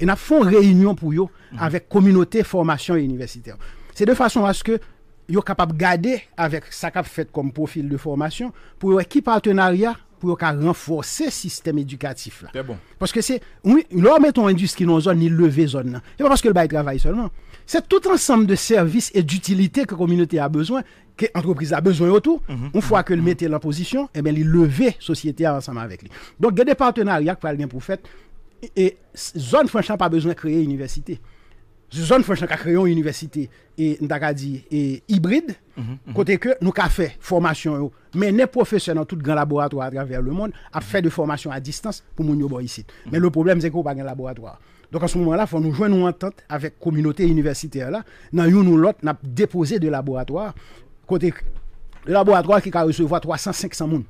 Et n'a font réunion pour eux mhm. avec communauté formation universitaire. C'est de façon à ce que capables capable garder avec ça qu'a fait comme profil de formation pour qui partenariat pour renforcer le système éducatif là. Parce que c'est oui, leur mettons industrie dans zone, il lever zone C'est pas parce que le bail travail seulement. C'est tout ensemble de services et d'utilités que la communauté a besoin, que l'entreprise a besoin autour. Mhm. Mhm. Une fois qu'elle le mettait mhm. en position, elle eh bien, il levait société ensemble avec lui. Donc, il y a des partenariats qui bien pour faire. Et zone franchement pas besoin de créer une université. Zone franchement a créer une université et et hybride côté que nous avons fait formation mais les professionnels dans tout grand laboratoire à travers le monde a fait de formation à distance pour mon ici. Mais le problème c'est qu'on pas un laboratoire. Donc à ce moment-là, il faut nous joindre en entente avec la communauté universitaire là. Dans une ou l'autre, nous avons déposé des laboratoires. Côté laboratoire qui a recevoir 300-500 personnes.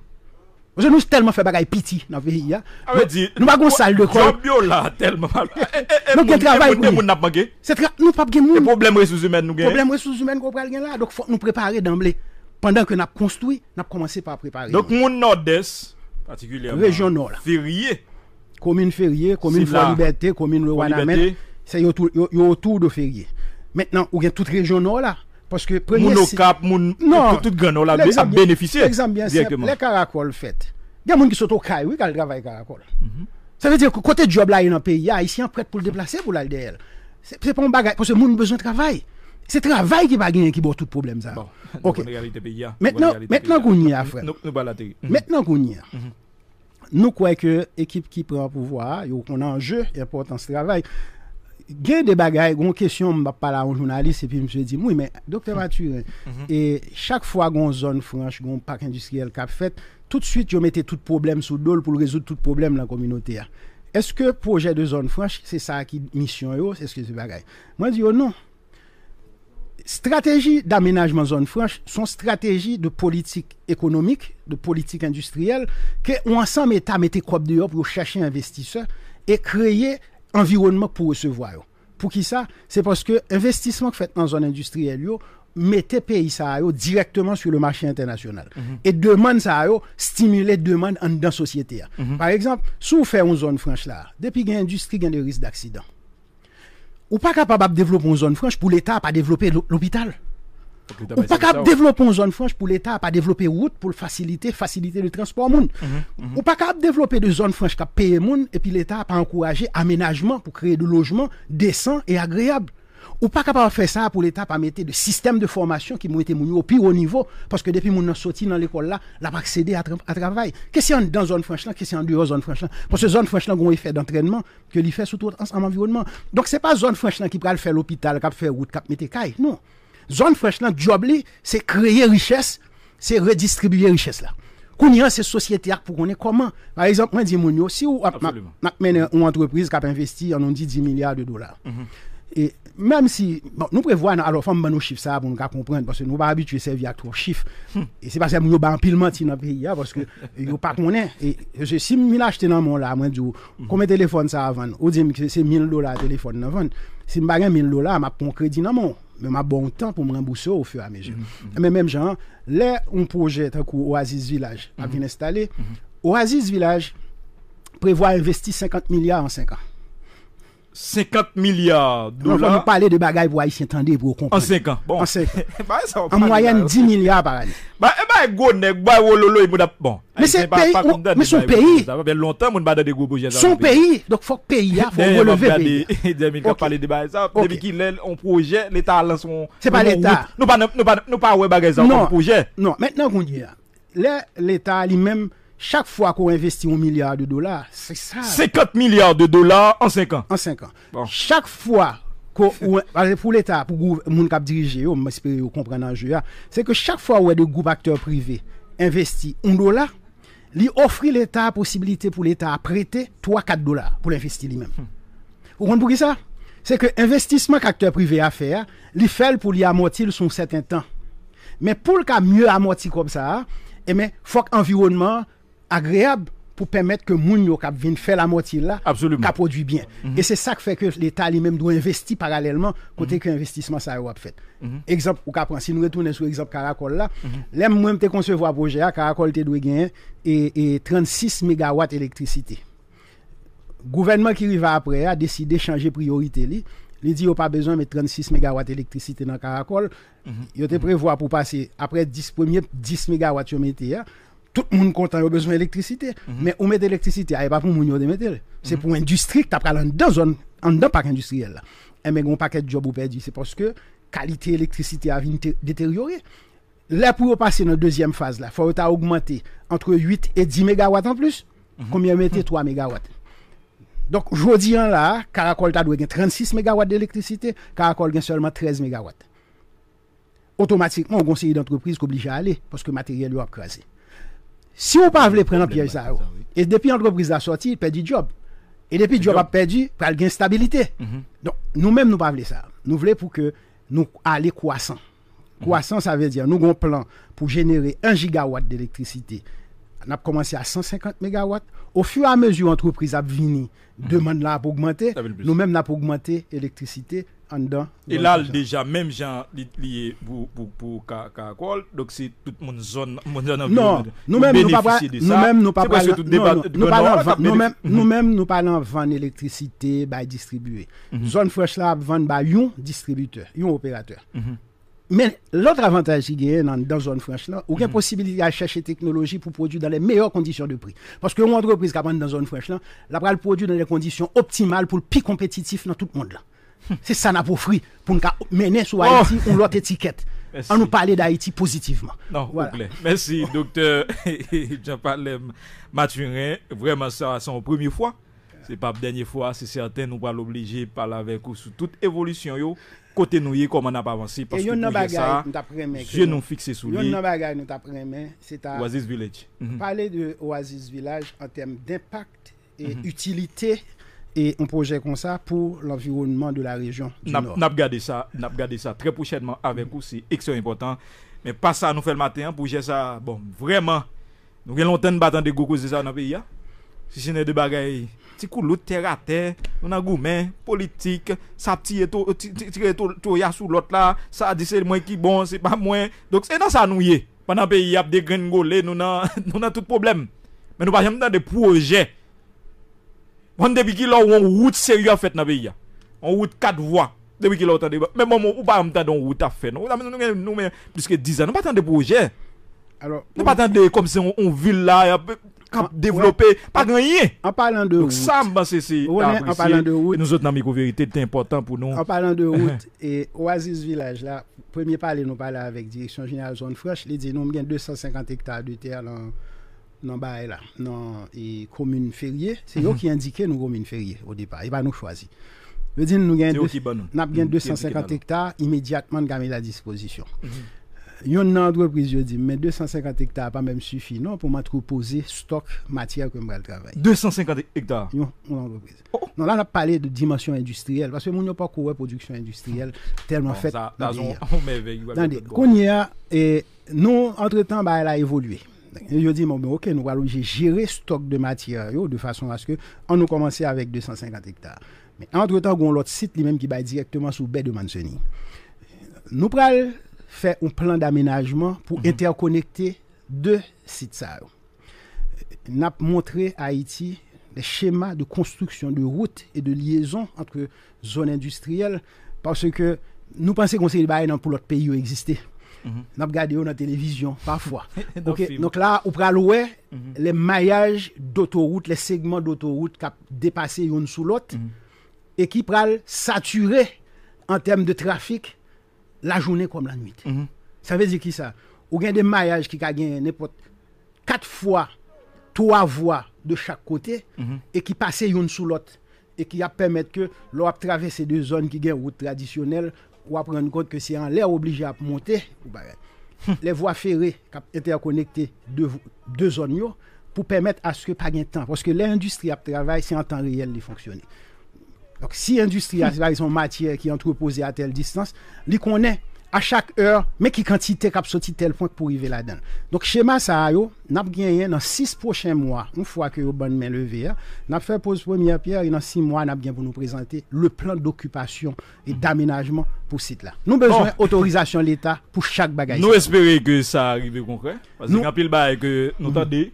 Parce que nous tellement fait bagaille piti dans le pays. Hein. Ah nous pas une salle de corps. là tellement. Eh, eh, eh, nous avons travail. Nous pas de monde. Problème ressources humaines nous Problème ressources humaines qu'on prend là. Donc faut nous préparer d'emblée. Pendant que nous avons construit, nous avons commencé à préparer. Donc mon nord-est, particulièrement. Région nord commune Ferrier, commune Fort Liberté, commune Rwanamet, c'est autour de Ferrier. Maintenant, y a toute région nord là. Parce que premier. Non. Tout, le monde là, a bénéficié. Exemple bien Les caracoles faites. Il y a des gens qui sont au CAI, oui, qui travaillent caracol. Mhm. Ça veut dire que côté job là, il y a un pays, ici, on prêt pour le déplacer pour l'ADL. C'est pas un bagage, parce que les gens ont besoin de travail. C'est le travail qui va gagner qui va tout problème ça. Bon, ok. Maintenant, maintenant qu'on y a, frère. Maintenant qu'on y a nous croyons que l'équipe qui prend le pouvoir, on a un jeu important ce travail. Il y a des bagailles, une question, je parle à un journaliste et puis je me dit « oui, mais docteur mm-hmm. Mathurin, mm-hmm. et chaque fois qu'on zone franche, qu'on parc industriel a fait, tout de suite, je mettais tout problème sous dos pour résoudre tout problème dans la communauté. Est-ce que projet de zone franche, c'est ça qui mission, est-ce que c'est bagaille Moi, je dis, oh non. Stratégie d'aménagement zone franche sont stratégies de politique économique, de politique industrielle, que ensemble État mette quoi dehors pour chercher investisseurs et créer environnement pour recevoir. Pour qui ça C'est parce que investissement fait en zone industrielle, yo, mettez pays ça directement sur le marché international mhm. et demande ça stimuler demande en dans société. Mhm. Par exemple, si vous faites une zone franche là, depuis qu'il y a industrie, il y a des risques d'accident ou pas capable de développer une zone franche pour l'État pas développer l'hôpital. Ou pas capable de développer une zone franche pour l'État pas développer route pour faciliter faciliter le transport monde. Mhm, mhm. Ou pas capable de développer de zone franche pour payer monde et puis l'État pas encourager aménagement pour créer des logements décents et agréables. Ou pas capable de faire ça pour l'État, pas mettre de système de formation qui mette au pire niveau, parce que depuis mon sorti dans l'école là, l'a pas accédé à, travail. Qu'est-ce qu'il y a dans zone franche là, qu'est-ce qu'il y a en dehors zone franche là? Parce que zone franche là, on effet d'entraînement, que fait surtout en, en environnement. Donc c'est pas zone franche là qui peut faire l'hôpital, qui peut faire route, qui peut mettre caille. Non. Zone franche là, job c'est créer richesse, c'est redistribuer richesse là. Qu'on y a ces sociétés pour qu'on ait comment. Par exemple, moi, dis mon si vous ma, une entreprise qui a investi, on dit 10 milliards de dollars. Mm-hmm. Et même si nous prévoyons alors faut ben, nous chiffres, ça pour nous comprendre parce que nous ne sommes pas habitués servir à trop chiffres. Hmm. et c'est parce que nous pas en pile dans dans pays hein, parce que a pas monnaie. et si nous acheté dans mon là moi dis oh, hmm. combien téléphone ça vendre, ou dit que c'est 1000 dollars téléphone à vendre si me 1000 dollars m'a un crédit dans mon mais m'a bon temps pour me rembourser au fur et à mesure hmm, mais même genre là un projet Oasis Village à venir installer Oasis Village prévoit investir 50 milliards en 5 ans 50 milliards de dollars. On va parler de bagailles pour Haïtien tendez pour comprendre. En 5 ans. Bon. En 5 ans. Bah, en moyenne 10 milliards par année. Bah eh bah go nèg bah wololo oh, il bon. Mais c'est pays mais son pays. Ça va bien longtemps mon bada de gros projet Son pays. Donc faut pays là hein, faut relever pays. 2000 quand parler de bagay ça depuis qu'il est on projet l'état là son C'est pas l'état. Nous pas nous pas nous pas ouais bagay ça on projet. Non, maintenant qu'on dit là. L'État lui-même chaque fois qu'on investit un milliard de dollars, c'est ça. 50 milliards de dollars en 5 ans. En 5 ans. Chaque fois pour l'État, pour le monde qui c'est que chaque fois où des groupes acteurs privés investit un dollar, il offre l'État la possibilité pour l'État de prêter 3-4 dollars pour l'investir lui-même. Hmm. Vous comprenez ça? C'est que l'investissement qu'acteur privé a fait, il hein, fait pour l'amortir sur son certain temps. Mais pour le cas mieux amorti comme ça, il hein, eh faut que l'environnement agréable pour permettre que les gens qui faire la moitié là Absolument. produit bien mhm. et c'est ça que fait que l'état lui-même doit investir parallèlement côté mhm. que l'investissement ça a fait mm -hmm. exemple ou si nous retournons sur exemple Caracol là mhm. les même te concevoir projet à Caracol te doit gagner et, et 36 mégawatts d'électricité. gouvernement qui arrive après a décidé de changer priorité li il dit, qu'il n'y pas besoin de 36 MW d'électricité dans Caracol. Il te prévu pour passer après 10 premiers 10 MW, tout le monde content, il a besoin d'électricité. Mhm. Mais on met d'électricité, ah, il n'y a pas pour moun monde de mettre. C'est mhm. pour l'industrie qui a dans deux zones, en deux parcs industriels. Et eh, mais un paquet de job ou perdu, c'est parce que qualité l'électricité a détérioré. Là, pour passer dans la deuxième phase, il faut augmenter entre 8 et 10 MW en plus. Mhm. Combien mettez 3 MW Donc, aujourd'hui, là, Caracol a 36 MW d'électricité, Caracol a seulement 13 MW. Automatiquement, on conseille d'entreprise qui oblige à aller parce que le matériel est crasé. Si vous ne voulez pas prendre un piège, ça, et depuis l'entreprise a sorti, il perd job. Et depuis le job a perdu, il a a stabilité. Mhm. Donc, nous-mêmes, nous ne voulons pas ça. Nous voulons pour que nous allions croissant. Mhm. Croissant, ça veut dire nous avons un plan pour générer 1 gigawatt d'électricité. On a commencé à 150 mégawatts. Au fur et à mesure, l'entreprise a venu, mhm. demande là pour augmenter. Nous-mêmes, nous avons augmenté l'électricité et là, déjà, même gens liés pour, pour, pour Caracol, donc c'est toute mon zone, mon zone Non, nous-mêmes, nous pas nous-mêmes, nous pas nous-mêmes, nous-mêmes, nous vendre l'électricité, distribuer. Mhm. Zone fraîche là, vendre, bah, distributeur, Un opérateur. Mhm. Mais l'autre avantage qui y dans, zone franche là, aucune mm possibilité de chercher technologie pour produire dans les meilleures conditions de prix. Parce que entreprise qui est dans zone franche là, elle produit dans les conditions optimales pour le plus compétitif dans tout le monde là. Hmm. c'est ça n'a pour fruit pour nous mener sur oh. Haïti ou l'autre étiquette. On nous parler d'Haïti positivement. Non, voilà. Merci, oh. docteur Jean-Palem Mathurin. Vraiment, ça, c'est la première fois. C'est pas la dernière fois, c'est certain, nous allons l'obliger de parler avec vous sur toute évolution. Yo côté nous comment on a avancé parce que nous ça je nous fixe sous lui nous c'est Oasis Village parler de Oasis Village en termes d'impact et mhm. utilité et un projet comme ça pour l'environnement de la région du Nord. N'a gardé ça, n'a ça très prochainement avec vous, c'est extrêmement important. Mais pas ça nous fait le matin pour gérer ça. Bon, vraiment, nous avons longtemps battre de gogo ça dans le pays. Hein. Si ce n'est de bagaille, c'est coup l'autre terre à terre, on a gourmet, politique, ça petit et tout, tout, sous l'autre là, ça dit c'est moi qui bon, c'est pas moi. Donc c'est dans ça nous y est. Pendant le pays, il y a des gringolés, nous avons tout problème. Mais nous n'avons pas des projets On debi ki la ou an wout seryo a fet nan beya. An wout kat vwa. Debi ki la ou tande. Men moun moun ou pa am tande an wout a fet. Non moun moun moun moun moun moun moun. Pli skè dizan. Non patande bouje. Non patande kom se on villa. Ah, Devlope. Pa ganyen. An palan de wout. Nouk sa mba se si. An palan de wout. Nouzot nan miko verite. Te important pou nou. An palan de wout. E oaziz village la. Premye pale nou pale avèk. Direksyon jenal zon. Frosh lè di nou mwen 250 hektar de ter lan. dans e la là Et commune férié c'est eux mhm. qui indiqué nous commune fériées au départ Ils pas nous choisir. dire nous avons 250 mhm. hectares immédiatement à la disposition mhm. une euh, entreprise je dis mais 250 hectares pas même suffit non pour m'entreposer stock matière que je travail 250 hectares une entreprise oh. non là on a parlé de dimension industrielle parce que nous n'avons pas couru production industrielle tellement faite attendez Dans y a et nous entre temps bah, elle a évolué ils ont dit, ok, nous allons gérer stock de matière de façon à ce que on nous avec 250 hectares. Mais entre-temps, on a l'autre site lui-même qui va directement sous baie de Mansoni. Nous allons faire un plan d'aménagement pour mhm. interconnecter deux sites. Nous N'a montré à Haïti des schémas de construction de routes et de liaisons entre zones industrielles parce que nous pensons qu'on s'est dans pour l'autre pays où exister. On regardé dans la télévision parfois. Donc là, on peut mhm. les maillages d'autoroutes, les segments d'autoroute qui dépassé une sous l'autre mhm. et qui ont saturé, en termes de trafic la journée comme la nuit. Mhm. Ça veut dire qui ça Ou gain des maillages qui ont n'importe quatre fois trois voies de chaque côté et qui passent une sous l'autre et qui a permettre que l'on traverse deux zones qui ont route traditionnelles, ou à prendre compte que c'est en l'air obligé à monter, bah, hmm. les voies ferrées interconnectées de deux zones pour permettre à ce que pas de temps. Parce que l'industrie à travail, c'est en temps réel de fonctionner. Donc si l'industrie a son matière qui est entreposée à telle distance, les connaît à chaque heure, mais qui quantité qui sorti tel point pour arriver là-dedans. Donc, schéma ça, nous n'a gagné dans six prochains mois, une fois que nous bonne main levée, hein, n'a fait pause première pierre et dans six mois, n'a bien pour nous présenter le plan d'occupation et d'aménagement pour site là. Nous besoin d'autorisation de l'État pour chaque bagage. Nous espérons que ça arrive concret. Parce nous... pile que nous nous des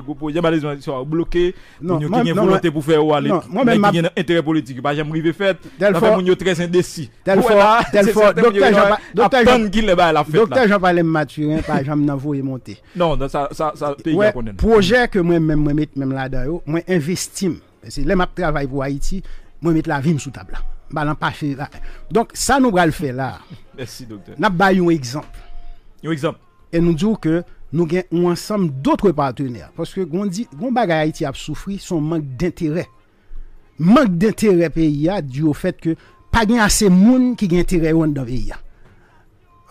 groupes, qui sont nous qui une volonté pour faire ou aller, moi-même, intérêt politique, pas bah, fait, très indécis. docteur Jean, docteur Jean pas monter. Non, ça, ça, ça, projet que moi-même, moi mettre même là-dedans, moi investis C'est je pour Haïti, moi la vie sous table bah, donc ça nous va le faire là. Merci docteur. Nous avons un exemple. exemple. Et nous disons que nous avons ensemble d'autres partenaires parce que on dit que Haïti a souffri son manque d'intérêt. Manque d'intérêt pays a dû au fait que pas avons assez monde qui ont intérêt dans pays.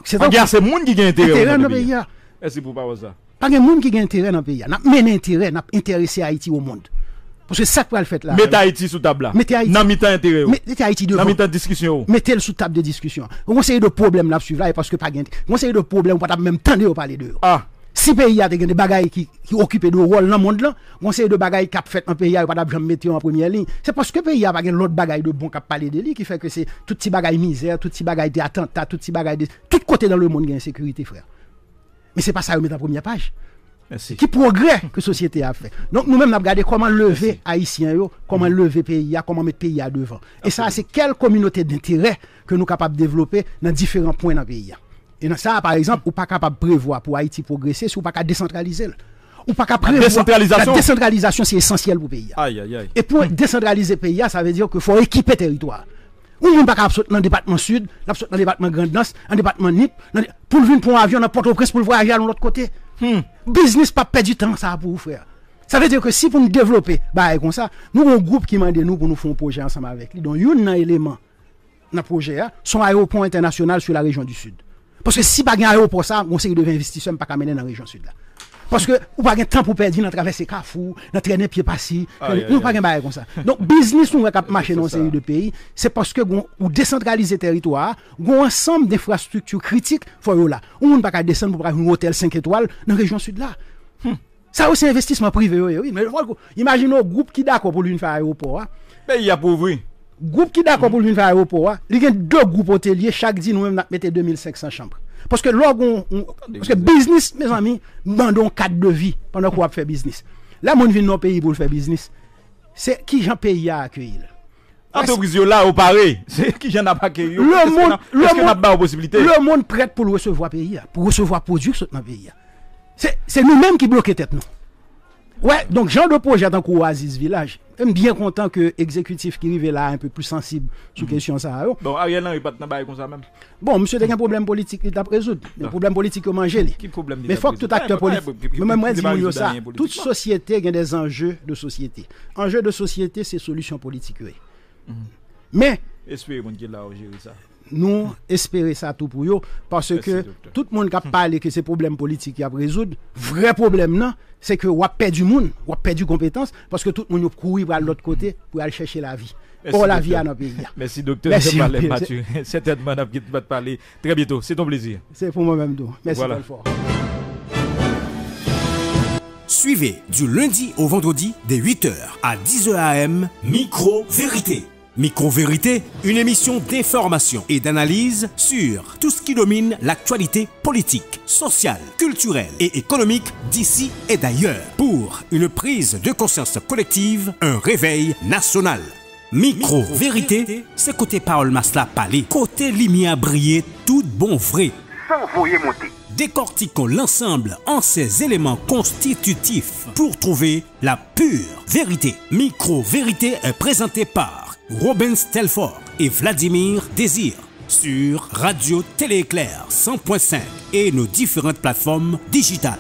C'est pas assez assez monde qui intérêt dans pays. Merci pour pas ça. Pas de monde qui ont intérêt dans pays. N'a mené intérêt, n'a intéressé Haïti au monde. Parce que ça va le fait là. Mettez Haïti sous table là. Mettez Haïti. Dans mi-temps intérêt. Oh. Mettez Haïti devant. Dans mi-temps discussion. Oh. Mettez le sous table de discussion. On conseille de problèmes là suivre là parce que pas gain. On conseille de problèmes pas même temps de parler de. Ah. Si pays a des bagailles qui, qui occupent de rôle dans le monde là, on sait de bagailles qui fait un pays a pas d'abjam mettre en première ligne. C'est parce que pays a pas l'autre bagaille de bon qui parlé de lui qui fait que c'est toutes ces bagailles misère, toutes ces bagailles d'attentats, toutes ces bagailles de tout côté dans le monde qui insécurité frère. Mais c'est pas ça on met en première page. Qui progrès que la société a fait. Donc nous-mêmes, nous avons regardé comment lever Haïtiens, comment mm-hmm. lever pays, comment mettre pays devant. Et ça, c'est quelle communauté d'intérêt que nous sommes capables de développer dans différents points dans pays. Et dans ça, par exemple, ou pas capable de prévoir pour Haïti progresser, si ou pas capable décentraliser. Ou pas capable prévoir. Décentralisation. La décentralisation, c'est essentiel pour le pays. Et pour mm. décentraliser le pays, ça veut dire qu'il faut équiper le territoire. Ou ne pas capable, dans le département sud, le département grand dans dans le département nip, pour de... venir un un dans Port-au-Prince voyager l'autre côté. Biznis pa pè du tan sa pou ou frè. Sa vè de ke si pou nou devlopè, ba ay kon sa, nou yon group ki mande nou pou nou foun proje ansanm avèk li. Don yon nan eleman nan proje a, son aéropon internasyonal sou la rejon du sud. Paske si pa gen aéropon sa, moun se ki devè investisyon pa kamene nan rejon sud la. Parce que ou pas de temps pour perdre dans traverser Carrefour, dans traîner pied passé, nous ah, pas de bail comme ça. Donc business on va marcher dans série de pays, c'est parce que ou décentraliser territoire, un ensemble d'infrastructures critiques vous là. On ne pas descendre pour un hôtel 5 étoiles dans la région sud là. Hmm. Ça aussi investissement privé oui, mais imaginez un groupe qui d'accord pour lui faire aéroport. Hein. Mais il y a Le Groupe qui d'accord pour lui faire aéroport, hein. il y a deux groupes hôteliers, chaque dit nous-mêmes mettons 2500 chambres. Parce que logon, parce que business, mes amis, un cadre de vie pendant qu'on va faire business. Là, mon vient dans le pays pour faire business. C'est qui j'en pays à accueillir? Ah, Entreprise là, au pareil, c'est qui j'en a pas accueilli. Le monde, le monde, prête pour recevoir pays, pour recevoir produit dans le pays. C'est nous-mêmes qui bloquons tête nous. Ouais, donc genre de projet dans qu'Oasis Village. Je suis bien content que l'exécutif qui arrive là un peu plus sensible sur la mhm. question ça. Oh. Bon, Ariel pas de ça même. Bon, monsieur, il y a un problème politique, il t'a résoudre. Un problème politique que manger. Mais faut que tout acteur politique. Mais même moi, dis ça. Toute société a des enjeux de société. Enjeux de société, c'est solution politique. Mhm. Mais. Espérez qu'on là ça nous espérons ça tout pour eux parce que tout le monde qui a hum. parlé que c'est problème politique qui a résoudre vrai problème non c'est que on perd du monde on perd du compétence parce que tout le monde couru à l'autre côté pour aller chercher la vie Pour la vie à notre pays Merci docteur de un Mathieu certainement on va te parler très bientôt c'est ton plaisir C'est pour moi même tout Merci voilà. Suivez du lundi au vendredi des 8h à 10h AM Micro Vérité Micro-vérité, une émission d'information et d'analyse sur tout ce qui domine l'actualité politique, sociale, culturelle et économique d'ici et d'ailleurs. Pour une prise de conscience collective, un réveil national. Micro-vérité, c'est côté Paul masla palé, côté limia briller, tout bon vrai. Sans voyer monter. Décortiquons l'ensemble en ses éléments constitutifs pour trouver la pure vérité. Micro-vérité est présentée par Robin Stelford et Vladimir Désir sur Radio éclair 100.5 et nos différentes plateformes digitales.